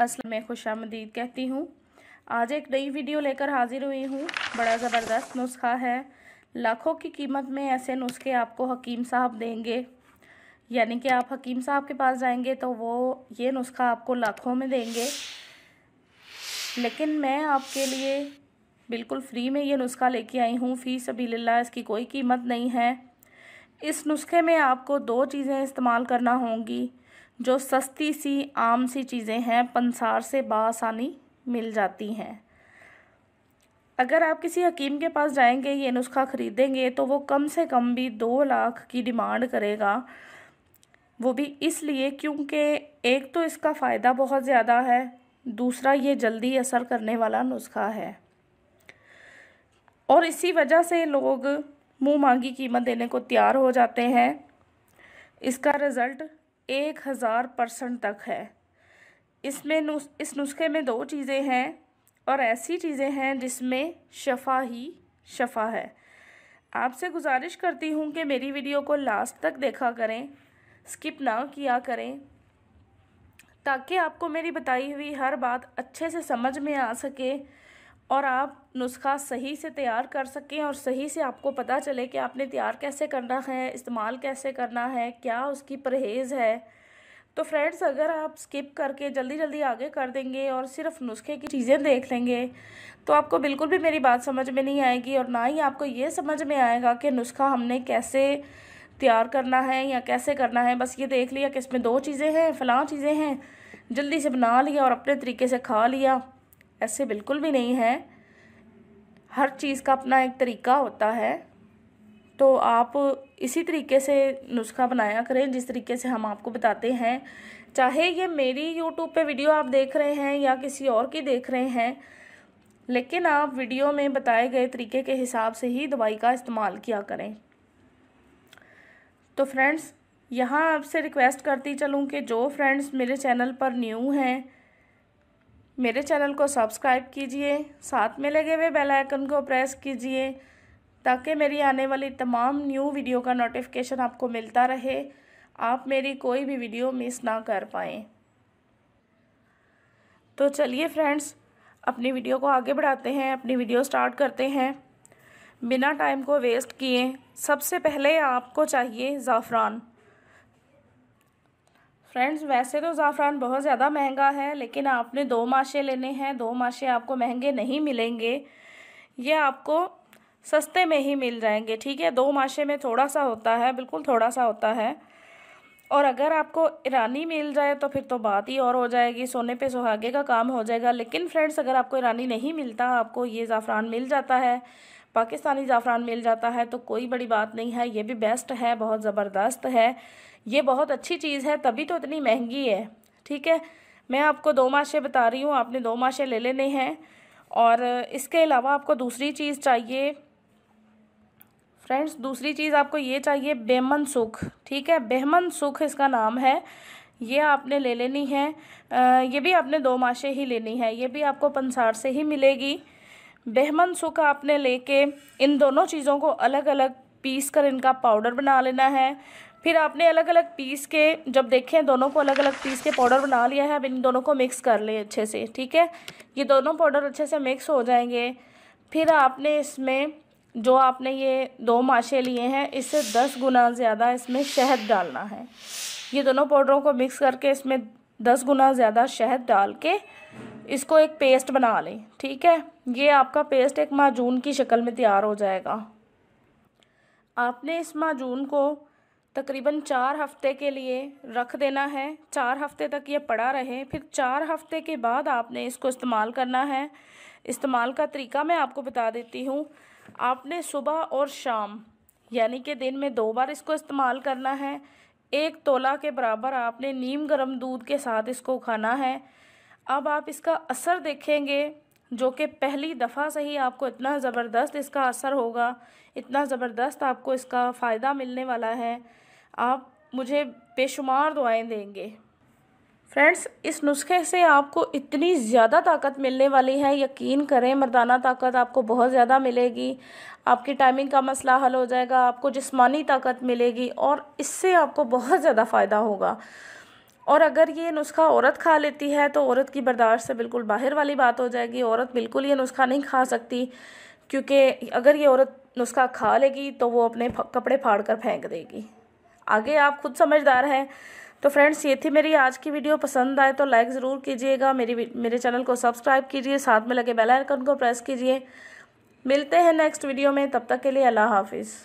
असल में खुश आमदीद कहती हूँ आज एक नई वीडियो लेकर हाजिर हुई हूँ बड़ा ज़बरदस्त नुस्खा है लाखों की कीमत में ऐसे नुस्खे आपको हकीम साहब देंगे यानी कि आप हकीम साहब के पास जाएंगे तो वो ये नुस्खा आपको लाखों में देंगे लेकिन मैं आपके लिए बिल्कुल फ्री में ये नुस्खा लेके आई हूँ फ़ीस अभी इसकी कोई कीमत नहीं है इस नुस्खे में आपको दो चीज़ें इस्तेमाल करना होंगी जो सस्ती सी आम सी चीज़ें हैं पंसार से बासानी मिल जाती हैं अगर आप किसी हकीम के पास जाएंगे ये नुस्खा ख़रीदेंगे तो वो कम से कम भी दो लाख की डिमांड करेगा वो भी इसलिए क्योंकि एक तो इसका फ़ायदा बहुत ज़्यादा है दूसरा ये जल्दी असर करने वाला नुस्खा है और इसी वजह से लोग मुंह मांगी कीमत देने को तैयार हो जाते हैं इसका रिज़ल्ट एक हज़ार परसेंट तक है इसमें नुस, इस नुस्खे में दो चीज़ें हैं और ऐसी चीज़ें हैं जिसमें शफा ही शफा है आपसे गुजारिश करती हूँ कि मेरी वीडियो को लास्ट तक देखा करें स्किप ना किया करें ताकि आपको मेरी बताई हुई हर बात अच्छे से समझ में आ सके और आप नुस्खा सही से तैयार कर सकें और सही से आपको पता चले कि आपने तैयार कैसे करना है इस्तेमाल कैसे करना है क्या उसकी परहेज़ है तो फ्रेंड्स अगर आप स्किप करके जल्दी जल्दी आगे कर देंगे और सिर्फ नुस्खे की चीज़ें देख लेंगे तो आपको बिल्कुल भी मेरी बात समझ में नहीं आएगी और ना ही आपको ये समझ में आएगा कि नुस्खा हमने कैसे तैयार करना है या कैसे करना है बस ये देख लिया कि इसमें दो चीज़ें हैं फ़लाँ चीज़ें हैं जल्दी से बना लिया और अपने तरीके से खा लिया ऐसे बिल्कुल भी नहीं है हर चीज़ का अपना एक तरीका होता है तो आप इसी तरीके से नुस्खा बनाया करें जिस तरीके से हम आपको बताते हैं चाहे ये मेरी यूट्यूब पे वीडियो आप देख रहे हैं या किसी और की देख रहे हैं लेकिन आप वीडियो में बताए गए तरीके के हिसाब से ही दवाई का इस्तेमाल किया करें तो फ्रेंड्स यहाँ आपसे रिक्वेस्ट करती चलूँ कि जो फ्रेंड्स मेरे चैनल पर न्यू हैं मेरे चैनल को सब्सक्राइब कीजिए साथ में लगे हुए बेल आइकन को प्रेस कीजिए ताकि मेरी आने वाली तमाम न्यू वीडियो का नोटिफिकेशन आपको मिलता रहे आप मेरी कोई भी वीडियो मिस ना कर पाएँ तो चलिए फ्रेंड्स अपनी वीडियो को आगे बढ़ाते हैं अपनी वीडियो स्टार्ट करते हैं बिना टाइम को वेस्ट किए सबसे पहले आपको चाहिए ज़ाफ़रान फ्रेंड्स वैसे तो ज़ाफ़रान बहुत ज़्यादा महंगा है लेकिन आपने दो माशे लेने हैं दो माशे आपको महंगे नहीं मिलेंगे ये आपको सस्ते में ही मिल जाएंगे ठीक है दो माशे में थोड़ा सा होता है बिल्कुल थोड़ा सा होता है और अगर आपको ईरानी मिल जाए तो फिर तो बात ही और हो जाएगी सोने पे सुहागे का काम हो जाएगा लेकिन फ्रेंड्स अगर आपको ईरानी नहीं मिलता आपको ये ज़ाफ़रान मिल जाता है पाकिस्तानी ज़ाफ़रान मिल जाता है तो कोई बड़ी बात नहीं है ये भी बेस्ट है बहुत ज़बरदस्त है ये बहुत अच्छी चीज़ है तभी तो इतनी महंगी है ठीक है मैं आपको दो माशे बता रही हूँ आपने दो माशे ले लेने हैं और इसके अलावा आपको दूसरी चीज़ चाहिए फ्रेंड्स दूसरी चीज़ आपको ये चाहिए बेमन सुख ठीक है बेहमन सुख इसका नाम है ये आपने ले लेनी है आ, ये भी आपने दो माशे ही लेनी है ये भी आपको पंसार से ही मिलेगी बेहमन सूखा आपने लेके इन दोनों चीज़ों को अलग अलग पीस कर इनका पाउडर बना लेना है फिर आपने अलग अलग पीस के जब देखें दोनों को अलग अलग पीस के पाउडर बना लिया है अब इन दोनों को मिक्स कर लें अच्छे से ठीक है ये दोनों पाउडर अच्छे से मिक्स हो जाएंगे फिर आपने इसमें जो आपने ये दो माशे लिए हैं इससे दस गुना ज़्यादा इसमें शहद डालना है ये दोनों पाउडरों को मिक्स करके इसमें दस गुना ज़्यादा शहद डाल के इसको एक पेस्ट बना लें ठीक है ये आपका पेस्ट एक माजून की शक्ल में तैयार हो जाएगा आपने इस माजून को तकरीबन चार हफ्ते के लिए रख देना है चार हफ्ते तक ये पड़ा रहे फिर चार हफ्ते के बाद आपने इसको इस्तेमाल करना है इस्तेमाल का तरीका मैं आपको बता देती हूँ आपने सुबह और शाम यानी कि दिन में दो बार इसको इस्तेमाल करना है एक तोला के बराबर आपने नीम गर्म दूध के साथ इसको खाना है अब आप इसका असर देखेंगे जो कि पहली दफ़ा से ही आपको इतना ज़बरदस्त इसका असर होगा इतना ज़बरदस्त आपको इसका फ़ायदा मिलने वाला है आप मुझे बेशुमार दुआएं देंगे फ्रेंड्स इस नुस्खे से आपको इतनी ज़्यादा ताकत मिलने वाली है यकीन करें मर्दाना ताकत आपको बहुत ज़्यादा मिलेगी आपकी टाइमिंग का मसला हल हो जाएगा आपको जिस्मानी ताकत मिलेगी और इससे आपको बहुत ज़्यादा फ़ायदा होगा और अगर ये नुस्खा औरत खा लेती है तो औरत की बर्दाश्त से बिल्कुल बाहर वाली बात हो जाएगी औरत बिल्कुल ये नुस्खा नहीं खा सकती क्योंकि अगर ये औरत नुस्खा खा लेगी तो वो अपने कपड़े फाड़ कर फेंक देगी आगे आप खुद समझदार हैं तो फ्रेंड्स ये थी मेरी आज की वीडियो पसंद आए तो लाइक ज़रूर कीजिएगा मेरी मेरे चैनल को सब्सक्राइब कीजिए साथ में लगे बेल आइकन को प्रेस कीजिए मिलते हैं नेक्स्ट वीडियो में तब तक के लिए अल्लाह हाफिज़